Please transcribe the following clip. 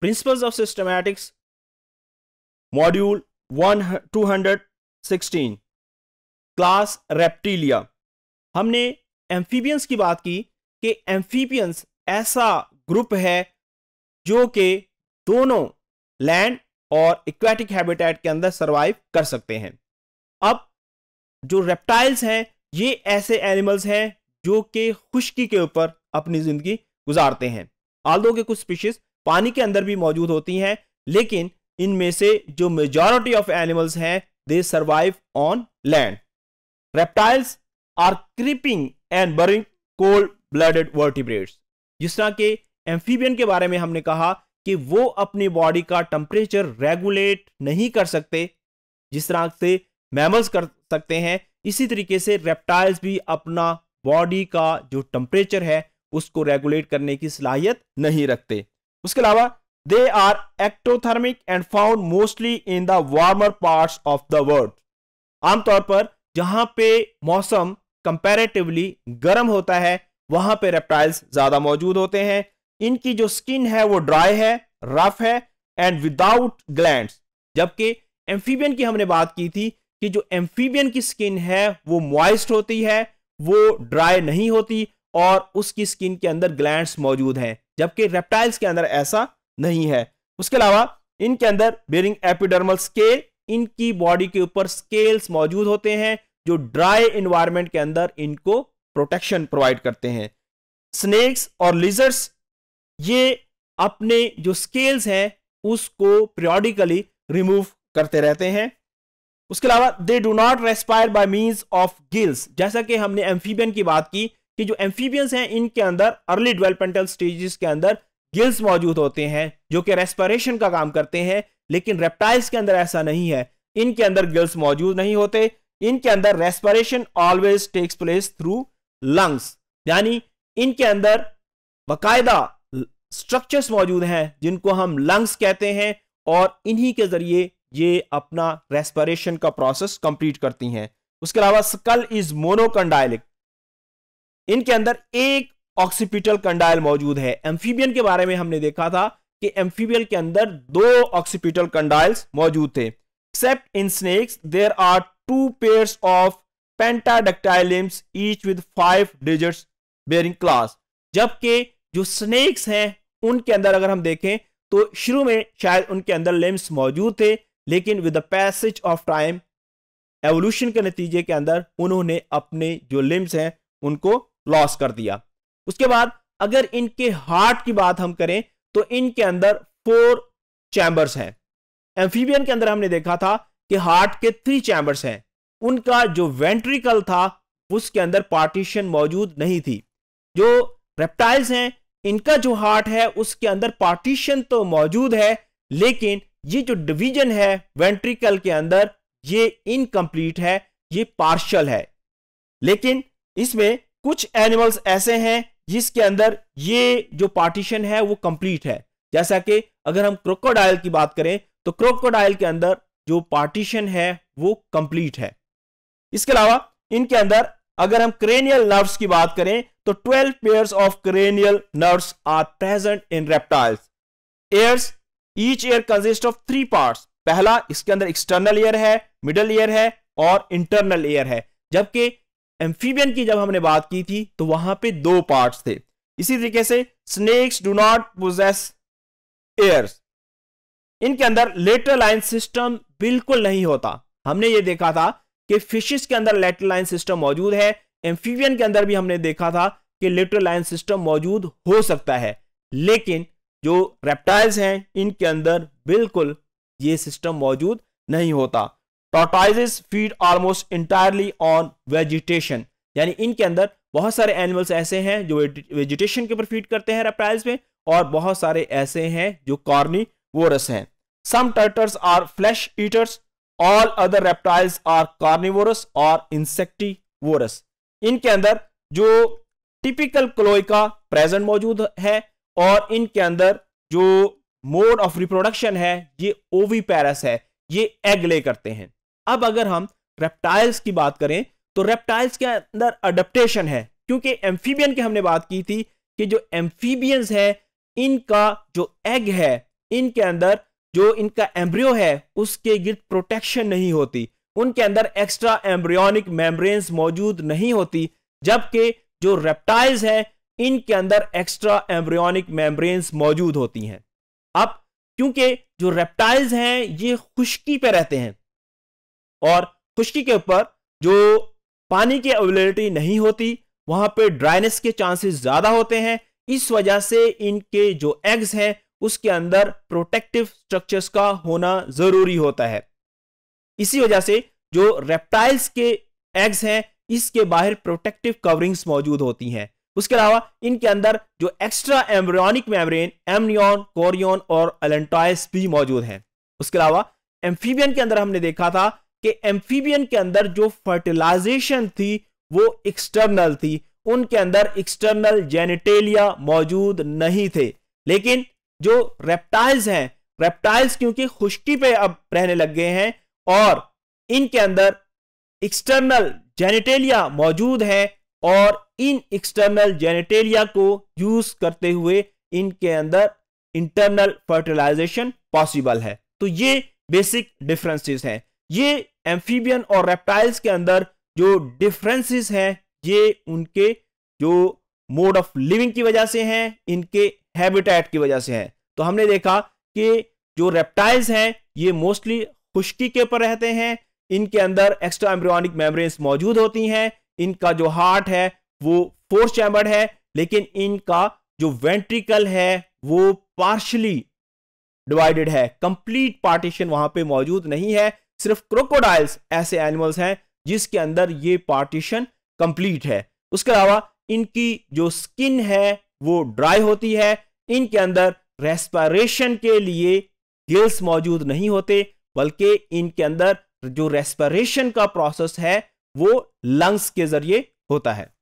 principles of systematics module one two hundred sixteen class Reptilia हमने amphibians की बात की कि एम्फीबियंस ऐसा ग्रुप है जो कि दोनों लैंड और इक्वेटिक हैबिटेट के अंदर सरवाइव कर सकते हैं अब जो रेप्टाइल्स हैं ये ऐसे एनिमल्स हैं जो कि खुश्की के ऊपर अपनी जिंदगी गुजारते हैं आल्दो के कुछ स्पीशीज पानी के अंदर भी मौजूद होती हैं लेकिन इनमें से जो मेजोरिटी ऑफ एनिमल्स हैं they survive on land reptiles are creeping and burrowing cold blooded vertebrates जिस तरह के एम्फीबियन के बारे में हमने कहा कि वो अपनी बॉडी का टेम्परेचर रेगुलेट नहीं कर सकते जिस तरह से मैमल्स कर सकते हैं इसी तरीके से रेप्टाइल्स भी अपना बॉडी का जो टेम्परेचर है उसको रेगुलेट करने की सलाहियत नहीं रखते उसके अलावा they are ectothermic and found mostly in the warmer parts of the world आमतौर पर जहां पे मौसम कंपैरेटिवली गर्म होता है वहां पे रेप्टाइल्स ज्यादा मौजूद होते हैं इनकी जो स्किन है वो ड्राई है रफ है एंड विदाउट ग्लैंड जबकि एम्फीबियन की हमने बात की थी कि जो एम्फीबियन की स्किन है वो मॉइस्ट होती है वो ड्राई नहीं होती और उसकी स्किन के अंदर ग्लैंड्स मौजूद हैं जबकि रेप्टाइल्स के अंदर ऐसा नहीं है उसके अलावा इनके अंदर बेरिंग एपिडर्मल स्केल इनकी बॉडी के ऊपर स्केल्स मौजूद होते हैं जो ड्राई इन्वायरमेंट के अंदर इनको प्रोटेक्शन प्रोवाइड करते हैं स्नेक्स और लिजर्स ये अपने जो स्केल्स हैं उसको पीरियोडिकली रिमूव करते रहते हैं उसके अलावा they do not respire by means of gills जैसा कि हमने एम्फीबियन की बात की कि जो एम्फीबियंस हैं इनके अंदर अर्ली डेवलपमेंटल स्टेजेस के अंदर गिल्स मौजूद होते हैं जो कि रेस्पिरेशन का काम करते हैं लेकिन रेप्टाइल्स के अंदर ऐसा नहीं है इनके अंदर गिल्स मौजूद नहीं होते इनके अंदर respiration always takes place through lungs यानी इनके अंदर बाकायदा स्ट्रक्चर्स मौजूद हैं जिनको हम लंग्स कहते हैं और इन्हीं के जरिए ये अपना रेस्पिरेशन का प्रोसेस कंप्लीट करती हैं उसके अलावा स्कल इज मोनोकंडाइलिक इनके अंदर एक ऑक्सीपिटल कंडाइल मौजूद है एम्फीबियन के बारे में हमने देखा था कि एम्फीबियल के अंदर दो ऑक्सीपिटल कंडाइल्स मौजूद थे except in snakes there are two pair of pentadactyl each with five digit bearing claws जबकि जो स्नेक्स हैं उनके अंदर अगर हम देखें तो शुरू में शायद उनके अंदर लिम्स मौजूद थे लेकिन with the passage of time evolution के नतीजे के अंदर उन्होंने अपने जो लिम्स हैं उनको लॉस कर दिया उसके बाद अगर इनके हार्ट की बात हम करें तो इनके अंदर फोर चैम्बर्स हैं एम्फीबियन के अंदर हमने देखा था कि हार्ट के थ्री चैम्बर्स हैं उनका जो वेंट्रिकल था उसके अंदर पार्टीशन मौजूद नहीं थी जो रेप्टाइल्स हैं इनका जो हार्ट है उसके अंदर पार्टीशन तो मौजूद है लेकिन ये जो डिवीजन है वेंट्रिकल के अंदर ये इनकम्प्लीट है ये पार्शल है लेकिन इसमें कुछ एनिमल्स ऐसे हैं जिसके अंदर ये जो पार्टीशन है वो कंप्लीट है जैसा कि अगर हम क्रोकोडाइल की बात करें तो क्रोकोडाइल के अंदर जो पार्टीशन है वो कंप्लीट है इसके अलावा इनके अंदर अगर हम क्रेनियल नर्व्स की बात करें तो 12 pairs of cranial nerves are present in reptiles ears each ear consist of three parts पहला इसके अंदर एक्सटर्नल एयर है मिडल एयर है और इंटरनल एयर है जबकि एम्फीबियन की जब हमने बात की थी तो वहां पे दो पार्ट्स थे इसी तरीके से snakes do not possess ears इनके अंदर लेटर लाइन सिस्टम बिल्कुल नहीं होता हमने ये देखा था कि फिशेस के अंदर लाइन सिस्टम मौजूद है एम्फीबियन के अंदर भी हमने देखा था कि लाइन सिस्टम मौजूद हो सकता है लेकिन जो रेप्टाइल्स हैं इनके अंदर बिल्कुल ये सिस्टम मौजूद नहीं होता tortoises feed almost entirely on vegetation यानी इनके अंदर बहुत सारे एनिमल्स ऐसे हैं जो वेजिटेशन के ऊपर फीड करते हैं रेप्टाइल्स में और बहुत सारे ऐसे हैं जो कॉर्नी वोरस हैं some turtles are flesh eaters all other reptiles are carnivorous और वोरस इनके अंदर जो टिपिकल क्लोइका प्रेजेंट मौजूद है और इनके अंदर जो मोड ऑफ रिप्रोडक्शन है ये ओवी पैरस है ये एग ले करते हैं अब अगर हम रेप्टाइल्स की बात करें तो रेप्टाइल्स के अंदर अडप्टेशन है क्योंकि एम्फीबियन की हमने बात की थी कि जो एम्फीबियंस है इनका जो एग है इनके अंदर जो इनका एम्ब्रियो है उसके गिर्द प्रोटेक्शन नहीं होती उनके अंदर एक्स्ट्रा एम्ब्रियोनिक मेम्ब्रेन्स मौजूद नहीं होती जबकि जो रेप्टाइल्स हैं इनके अंदर एक्स्ट्रा एम्ब्रियोनिक मेम्ब्रेन्स मौजूद होती हैं अब क्योंकि जो रेप्टाइल्स हैं ये खुश्की पे रहते हैं और खुश्की के ऊपर जो पानी की अवेलेबिलिटी नहीं होती वहां पे ड्राइनेस के चांसेस ज्यादा होते हैं इस वजह से इनके जो एग्स हैं उसके अंदर प्रोटेक्टिव स्ट्रक्चर्स का होना जरूरी होता है इसी वजह से जो रेप्टाइल्स के एग्स हैं इसके बाहर प्रोटेक्टिव कवरिंग्स मौजूद होती हैं उसके अलावा इनके अंदर जो extra embryonic membrane amnion chorion और अलेंटाइस भी मौजूद हैं उसके अलावा एम्फीबियन के अंदर हमने देखा था कि एम्फीबियन के अंदर जो फर्टिलाइजेशन थी वो एक्सटर्नल थी उनके अंदर एक्सटर्नल जेनिटेलिया मौजूद नहीं थे लेकिन जो रेप्टाइल्स हैं रेप्टाइल्स क्योंकि खुश्की पे अब रहने लग गए हैं और इनके अंदर एक्सटर्नल जेनिटेलिया मौजूद है और इन एक्सटर्नल जेनिटेलिया को यूज करते हुए इनके अंदर इंटरनल फर्टिलाइजेशन पॉसिबल है तो ये बेसिक डिफरेंसेस हैं ये एम्फीबियन और रेप्टाइल्स के अंदर जो डिफरेंसेस हैं ये उनके जो मोड ऑफ लिविंग की वजह से हैं इनके हैबिटेट की वजह से हैं तो हमने देखा कि जो रेप्टाइल्स हैं ये मोस्टली खुश्की के ऊपर रहते हैं इनके अंदर एक्स्ट्रा एम्ब्रियोनिक मेम्ब्रेन्स मौजूद होती हैं इनका जो हार्ट है वो फोर चैम्बर है लेकिन इनका जो वेंट्रिकल है वो पार्शली डिवाइडेड है कंप्लीट पार्टीशन वहां पे मौजूद नहीं है सिर्फ क्रोकोडाइल्स ऐसे एनिमल्स हैं जिसके अंदर ये पार्टीशन कंप्लीट है उसके अलावा इनकी जो स्किन है वो ड्राई होती है इनके अंदर रेस्पारेशन के लिए गिल्स मौजूद नहीं होते बल्कि इनके अंदर जो रेस्पारेशन का प्रोसेस है वो लंग्स के जरिए होता है